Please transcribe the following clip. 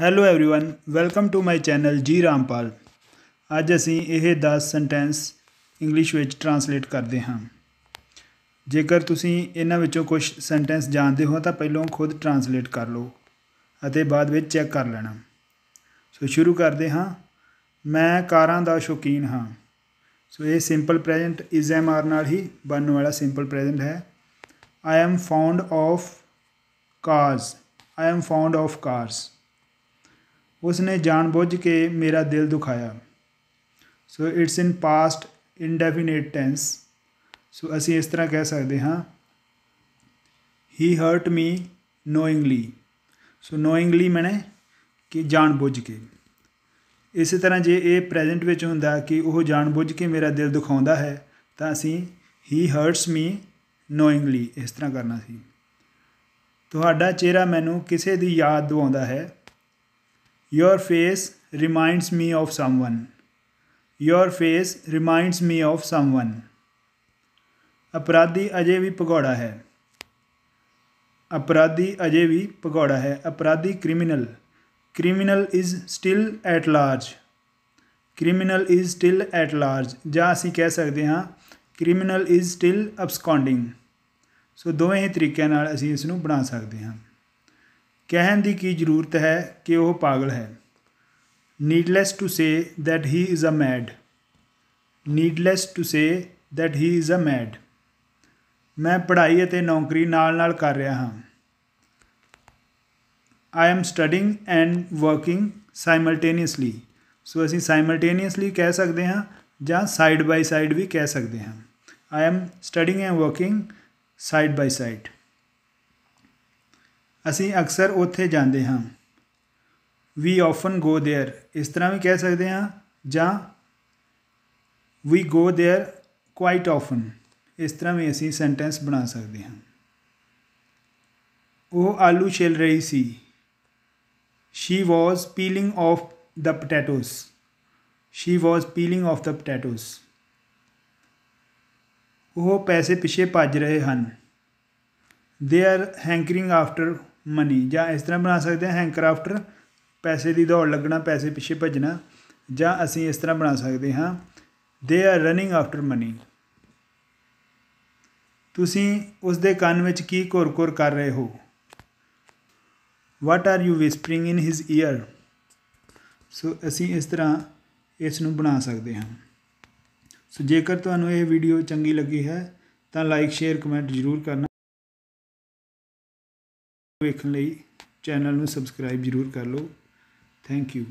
Hello everyone welcome to my channel ਜੀ ਰਾਮਪਾਲ ਅੱਜ ਅਸੀਂ ਇਹ 10 ਸੈਂਟੈਂਸ ਇੰਗਲਿਸ਼ ਵਿੱਚ ਟਰਾਂਸਲੇਟ ਕਰਦੇ ਹਾਂ ਜੇਕਰ ਤੁਸੀਂ ਇਹਨਾਂ ਵਿੱਚੋਂ ਕੁਝ ਸੈਂਟੈਂਸ ਜਾਣਦੇ ਹੋ ਤਾਂ ਪਹਿਲਾਂ ਖੁਦ ਟਰਾਂਸਲੇਟ ਕਰ ਲਓ ਅਤੇ ਬਾਅਦ ਵਿੱਚ ਚੈੱਕ ਕਰ ਲੈਣਾ ਸੋ ਸ਼ੁਰੂ ਕਰਦੇ ਹਾਂ ਮੈਂ ਕਾਰਾਂ ਦਾ ਸ਼ੌਕੀਨ ਹਾਂ ਸੋ ਇਹ simple present is am are ਨਾਲ ਹੀ ਬਣਨ ਵਾਲਾ ਸਿੰਪਲ ਪ੍ਰੈਜ਼ੈਂਟ ਹੈ I am fond of cars I am fond of cars ਉਸਨੇ ਜਾਣਬੁੱਝ ਕੇ ਮੇਰਾ ਦਿਲ ਦੁਖਾਇਆ so it's in past indefinite tense so ਅਸੀਂ ਇਸ ਤਰ੍ਹਾਂ ਕਹਿ ਸਕਦੇ ਹਾਂ he hurt me knowingly so knowingly ਮੈਨੇ ਕਿ ਜਾਣਬੁੱਝ ਕੇ ਇਸੇ ਤਰ੍ਹਾਂ ਜੇ ਇਹ ਪ੍ਰੈਜ਼ੈਂਟ ਵਿੱਚ ਹੁੰਦਾ ਕਿ ਉਹ ਜਾਣਬੁੱਝ ਕੇ ਮੇਰਾ ਦਿਲ ਦੁਖਾਉਂਦਾ ਹੈ ਤਾਂ ਅਸੀਂ ਹੀ ਹਰਟਸ ਮੀ ਨੋਇੰਗਲੀ ਇਸ ਤਰ੍ਹਾਂ ਕਰਨਾ ਸੀ ਤੁਹਾਡਾ ਚਿਹਰਾ ਮੈਨੂੰ ਕਿਸੇ ਦੀ ਯਾਦ ਦਿਵਾਉਂਦਾ ਹੈ Your face reminds me of someone. Your face reminds me of someone. ਅਪਰਾਧੀ ਅਜੇ ਵੀ ਭਗੌੜਾ ਹੈ ਅਪਰਾਧੀ ਅਜੇ ਵੀ ਭਗੌੜਾ ਹੈ ਅਪਰਾਧੀ criminal criminal is still at large criminal is still at large ਜਾਂ ਅਸੀਂ ਕਹਿ ਸਕਦੇ ਹਾਂ criminal is still absconding so ਦੋਵੇਂ ਹੀ ਤਰੀਕਿਆਂ ਨਾਲ ਅਸੀਂ ਇਸ ਨੂੰ ਬਣਾ ਸਕਦੇ ਹਾਂ ਕਹਿਣ ਦੀ ਕੀ ਜ਼ਰੂਰਤ ਹੈ ਕਿ ਉਹ ਪਾਗਲ ਹੈ needless to say that he is a mad needless to say that he is a mad ਮੈਂ ਪੜ੍ਹਾਈ ਅਤੇ ਨੌਕਰੀ ਨਾਲ-ਨਾਲ ਕਰ ਰਿਹਾ ਹਾਂ I am studying and working simultaneously so ਅਸੀਂ ਸਾਈਮਲਟੇਨੀਅਸਲੀ ਕਹਿ ਸਕਦੇ ਹਾਂ ਜਾਂ ਸਾਈਡ ਬਾਈ ਸਾਈਡ ਵੀ ਕਹਿ ਸਕਦੇ ਹਾਂ I am studying and working side by side ਅਸੀਂ ਅਕਸਰ ਉੱਥੇ ਜਾਂਦੇ ਹਾਂ ਵੀ ਆਫਨ ਗੋ देयर ਇਸ ਤਰ੍ਹਾਂ ਵੀ ਕਹਿ ਸਕਦੇ ਹਾਂ ਜਾਂ we go there quite often ਇਸ ਤਰ੍ਹਾਂ ਵੀ ਅਸੀਂ ਸੈਂਟੈਂਸ ਬਣਾ ਸਕਦੇ ਹਾਂ ਉਹ ਆਲੂ ਛਿਲ ਰਹੀ ਸੀ she was peeling off the potatoes she was peeling off the potatoes ਉਹ ਪੈਸੇ ਪਿੱਛੇ ਭੱਜ ਰਹੇ ਹਨ ਦੇ ਆਰ ਹੈਂਕਰਿੰਗ ਆਫਟਰ ਮਨੀ ਜਾਂ ਇਸ ਤਰ੍ਹਾਂ ਬਣਾ ਸਕਦੇ ਹਾਂ ਹੈਂਕਰ ਪੈਸੇ ਦੀ ਦੌੜ ਲੱਗਣਾ ਪੈਸੇ ਪਿੱਛੇ ਭੱਜਣਾ ਜਾਂ ਅਸੀਂ ਇਸ ਤਰ੍ਹਾਂ ਬਣਾ ਸਕਦੇ ਹਾਂ they are running after money ਤੁਸੀਂ ਉਸ ਦੇ ਕੰਨ ਵਿੱਚ ਕੀ ਘੁਰ-ਘੁਰ ਕਰ ਰਹੇ ਹੋ what are you whispering in his ear so ਅਸੀਂ ਇਸ ਤਰ੍ਹਾਂ ਇਸ ਨੂੰ ਬਣਾ ਸਕਦੇ ਹਾਂ ਸੋ ਜੇਕਰ ਤੁਹਾਨੂੰ ਇਹ ਵੀਡੀਓ ਚੰਗੀ ਲੱਗੀ ਹੈ ਤਾਂ ਲਾਈਕ ਸ਼ੇਅਰ ਕਮੈਂਟ ਜ਼ਰੂਰ ਕਰਨਾ ਵੇਖਣ ਲਈ ਚੈਨਲ ਨੂੰ ਸਬਸਕ੍ਰਾਈਬ ਜ਼ਰੂਰ ਕਰ ਲਓ ਥੈਂਕ ਯੂ